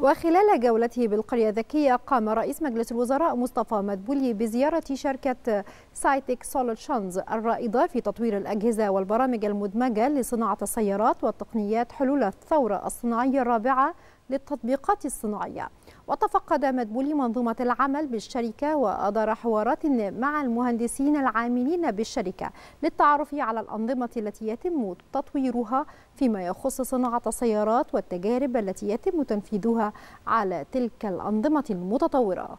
وخلال جولته بالقرية الذكية قام رئيس مجلس الوزراء مصطفى مدبولي بزيارة شركة سايتك سولوشنز الرائدة في تطوير الأجهزة والبرامج المدمجة لصناعة السيارات والتقنيات حلول الثورة الصناعية الرابعة للتطبيقات الصناعية وتفقد مدبولي منظومة العمل بالشركة وأدار حوارات مع المهندسين العاملين بالشركة للتعرف على الأنظمة التي يتم تطويرها فيما يخص صناعة السيارات والتجارب التي يتم تنفيذها على تلك الأنظمة المتطورة